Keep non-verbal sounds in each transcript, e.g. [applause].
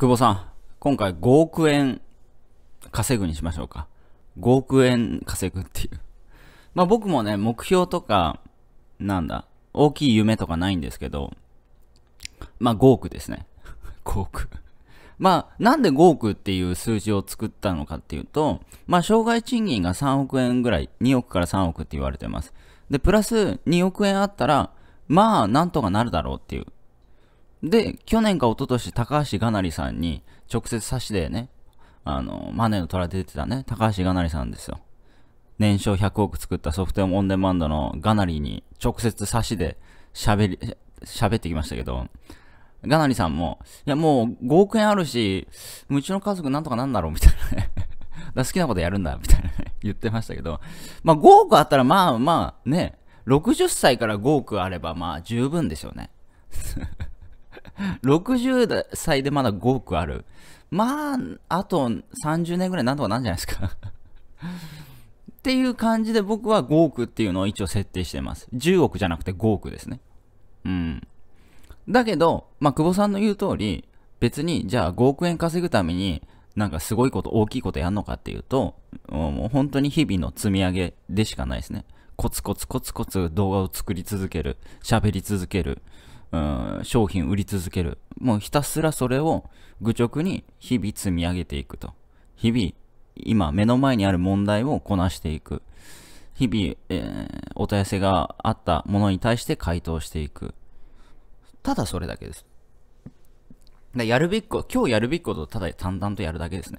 久保さん、今回5億円稼ぐにしましょうか。5億円稼ぐっていう。まあ僕もね、目標とか、なんだ、大きい夢とかないんですけど、まあ5億ですね。5 [laughs] 億まあなんで5億っていう数字を作ったのかっていうと、まあ障害賃金が3億円ぐらい、2億から3億って言われてます。で、プラス2億円あったら、まあなんとかなるだろうっていうで、去年か一昨年高橋がなりさんに直接差しでね、あの、マネーの虎で出てたね、高橋がなりさんですよ。年商100億作ったソフトウェアオンデマンドのがなりに直接差しで喋り、喋ってきましたけど、がなりさんも、いやもう5億円あるし、うちの家族なんとかなんだろうみたいなね。[laughs] だ好きなことやるんだ、みたいなね。言ってましたけど、まあ5億あったらまあまあね、60歳から5億あればまあ十分ですよね。60歳でまだ5億ある。まあ、あと30年ぐらいなんとかなんじゃないですかっていう感じで僕は5億っていうのを一応設定してます。10億じゃなくて5億ですね。うん。だけど、まあ、久保さんの言う通り、別に、じゃあ5億円稼ぐために、なんかすごいこと、大きいことやんのかっていうと、もう本当に日々の積み上げでしかないですね。コツコツコツコツ動画を作り続ける、喋り続ける、うん、商品売り続ける。もうひたすらそれを愚直に日々積み上げていくと。日々、今目の前にある問題をこなしていく。日々、えー、お問い合わせがあったものに対して回答していく。ただそれだけです。だやるべきこと、今日やるべきことをただ淡々とやるだけですね。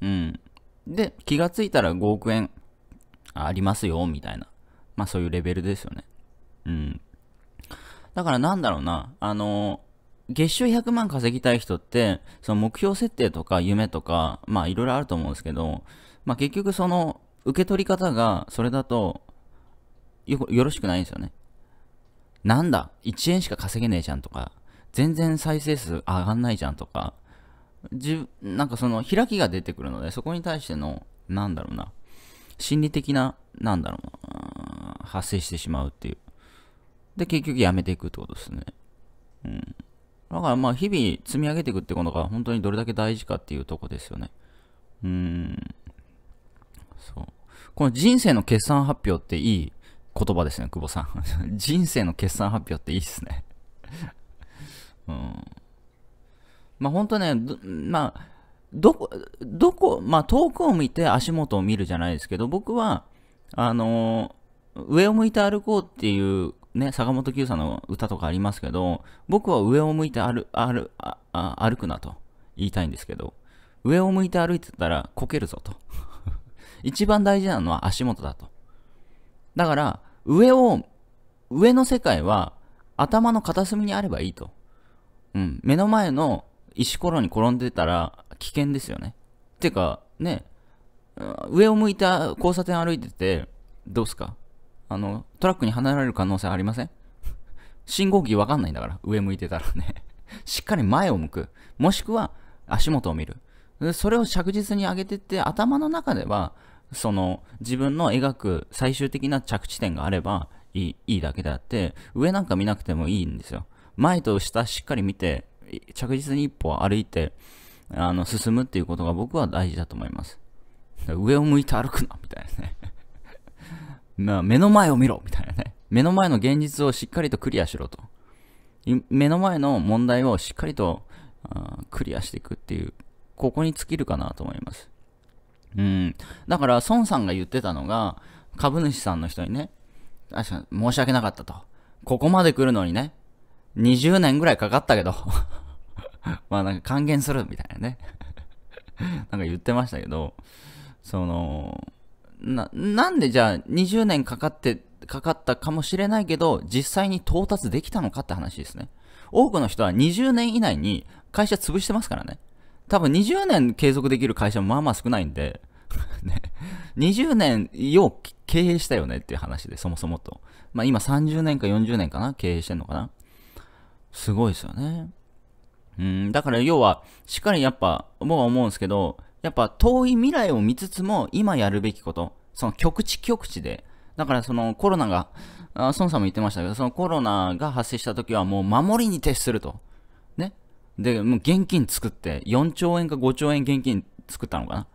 うん。で、気がついたら5億円ありますよ、みたいな。まあそういうレベルですよね。うん。だからなんだろうな、あの、月収100万稼ぎたい人って、その目標設定とか夢とか、まあいろいろあると思うんですけど、まあ結局その受け取り方がそれだとよよろしくないんですよね。なんだ、1円しか稼げねえじゃんとか、全然再生数上がんないじゃんとか、じなんかその開きが出てくるので、そこに対しての、なんだろうな、心理的な、なんだろうな、発生してしまうっていう。で、結局やめていくってことですね。うん。だからまあ、日々積み上げていくってことが本当にどれだけ大事かっていうとこですよね。うん。そう。この人生の決算発表っていい言葉ですね、久保さん。[laughs] 人生の決算発表っていいっすねうん。まあ本当ね、まあ、どこ、どこ、まあ遠くを見て足元を見るじゃないですけど、僕は、あのー、上を向いて歩こうっていうね、坂本九さんの歌とかありますけど、僕は上を向いて歩歩歩くなと言いたいんですけど、上を向いて歩いてたらこけるぞと。[laughs] 一番大事なのは足元だと。だから、上を、上の世界は頭の片隅にあればいいと。うん、目の前の石ころに転んでたら危険ですよね。てか、ね、上を向いた交差点歩いてて、どうすかあの、トラックに離れる可能性ありません [laughs] 信号機わかんないんだから、上向いてたらね。[laughs] しっかり前を向く。もしくは足元を見る。それを着実に上げてって、頭の中では、その自分の描く最終的な着地点があればいいいいだけであって、上なんか見なくてもいいんですよ。前と下しっかり見て、着実に一歩歩いて、あの、進むっていうことが僕は大事だと思います。[laughs] 上を向いて歩くな、みたいなね。あ、目の前を見ろみたいなね。目の前の現実をしっかりとクリアしろと。目の前の問題をしっかりとクリアしていくっていう、ここに尽きるかなと思います。うん。だから、孫さんが言ってたのが、株主さんの人にね、確か申し訳なかったと。ここまで来るのにね、20年ぐらいかかったけど [laughs] まあなんか還元するみたいなね [laughs] なんか言ってましたけど、その、な、なんでじゃあ20年かかって、かかったかもしれないけど、実際に到達できたのかって話ですね。多くの人は20年以内に会社潰してますからね。多分20年継続できる会社もまあまあ少ないんで、[laughs] ね、20年よう経営したよねっていう話で、そもそもと。まあ今30年か40年かな経営してんのかなすごいですよね。うん、だから要は、しっかりやっぱ、僕は思うんですけど、やっぱ遠い未来を見つつも今やるべきこと、その極地極地で、だからそのコロナが、あ孫さんも言ってましたけど、そのコロナが発生した時はもう守りに徹すると。ね。で、もう現金作って、4兆円か5兆円現金作ったのかな。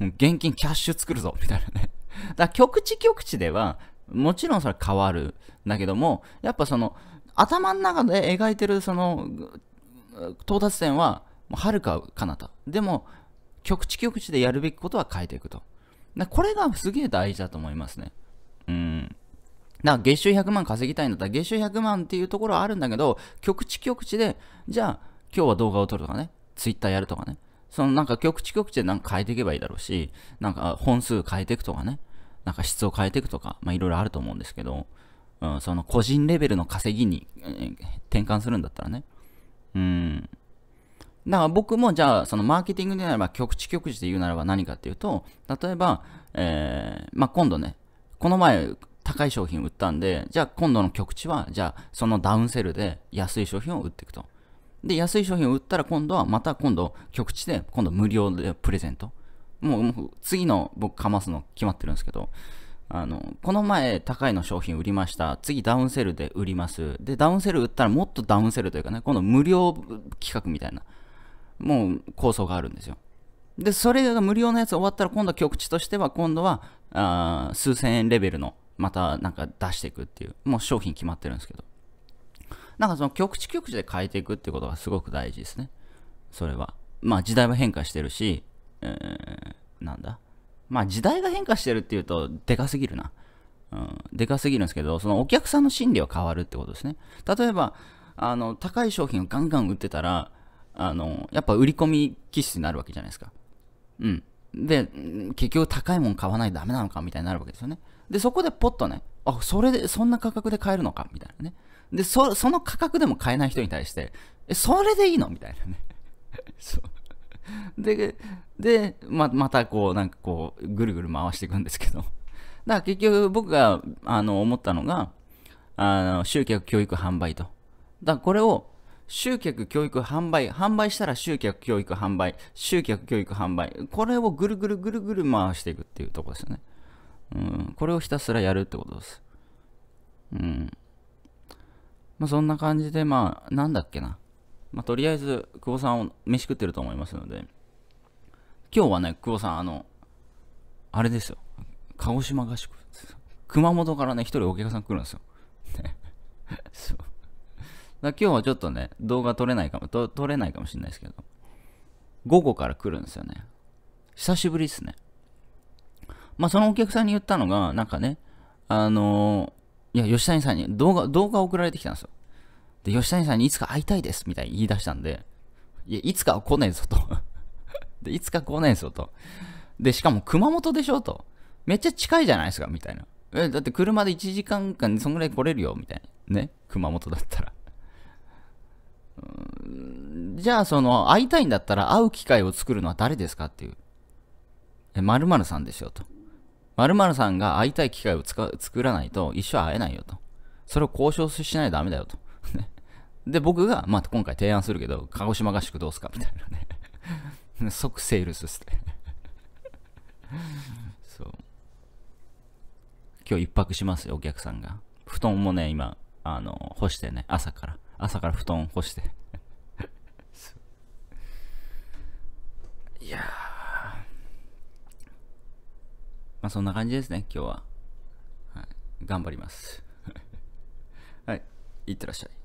もう現金キャッシュ作るぞ、みたいなね。だから極地極地では、もちろんそれ変わる。だけども、やっぱその、頭の中で描いてるその、到達点は、はるか彼方。でも、局地局地でやるべきことは変えていくと。これがすげえ大事だと思いますね。うん。だから月収100万稼ぎたいんだったら月収100万っていうところはあるんだけど、局地局地で、じゃあ今日は動画を撮るとかね、ツイッターやるとかね、そのなんか局地局地でなんか変えていけばいいだろうし、なんか本数変えていくとかね、なんか質を変えていくとか、まあいろいろあると思うんですけど、うん、その個人レベルの稼ぎに、えー、転換するんだったらね、うん、だから僕もじゃあ、そのマーケティングであれば、局地局地で言うならば何かっていうと、例えば、えー、まあ、今度ね、この前、高い商品売ったんで、じゃあ今度の局地は、じゃあそのダウンセルで安い商品を売っていくと。で、安い商品を売ったら今度は、また今度、局地で、今度無料でプレゼント。もう、次の僕かますの決まってるんですけど、あの、この前高いの商品売りました。次ダウンセルで売ります。で、ダウンセル売ったらもっとダウンセルというかね、今度無料企画みたいな。もう構想があるんですよ。で、それが無料のやつ終わったら今度は局地としては今度はあ数千円レベルのまたなんか出していくっていう、もう商品決まってるんですけど。なんかその局地局地で変えていくってことがすごく大事ですね。それは。まあ時代は変化してるし、えー、なんだ。まあ時代が変化してるっていうとでかすぎるな。うん、でかすぎるんですけど、そのお客さんの心理は変わるってことですね。例えば、あの、高い商品をガンガン売ってたら、あの、やっぱ売り込み気質になるわけじゃないですか。うん。で、結局高いもん買わないとダメなのかみたいになるわけですよね。で、そこでポッとね、あ、それで、そんな価格で買えるのかみたいなね。で、そ、その価格でも買えない人に対して、え、それでいいのみたいなね。[laughs] そう。で、で、ま、またこう、なんかこう、ぐるぐる回していくんですけど。だから結局僕が、あの、思ったのが、あの、集客教育販売と。だからこれを、集客、教育、販売、販売したら集客、教育、販売、集客、教育、販売、これをぐるぐるぐるぐる回していくっていうとこですよね。うん、これをひたすらやるってことです。うん。まあ、そんな感じで、まあ、なんだっけな。まあ、とりあえず、久保さんを飯食ってると思いますので、今日はね、久保さん、あの、あれですよ。鹿児島合宿。熊本からね、一人お客さん来るんですよ。ね。そう。今日はちょっとね、動画撮れないかも、と撮れないかもしれないですけど、午後から来るんですよね。久しぶりですね。まあ、そのお客さんに言ったのが、なんかね、あのー、いや、吉谷さんに動画、動画送られてきたんですよ。で、吉谷さんにいつか会いたいです、みたいに言い出したんで、いや、いつかは来ねえぞと [laughs] で、いつか来ねえぞと。で、しかも熊本でしょと。めっちゃ近いじゃないですか、みたいな。え、だって車で1時間間、そんぐらい来れるよ、みたいな。ね。熊本だったらじゃあその、会いたいんだったら会う機会を作るのは誰ですかっていう。え、まるさんですよと。まるさんが会いたい機会をつか作らないと一生会えないよと。それを交渉しないとダメだよと。[laughs] で、僕が、まあ、今回提案するけど、鹿児島合宿どうすかみたいなね。[laughs] 即セールスして。[laughs] そう。今日一泊しますよ、お客さんが。布団もね、今、あの、干してね、朝から。朝から布団干して。まあそんな感じですね、今日は。はい、頑張ります。[laughs] はい、いってらっしゃい。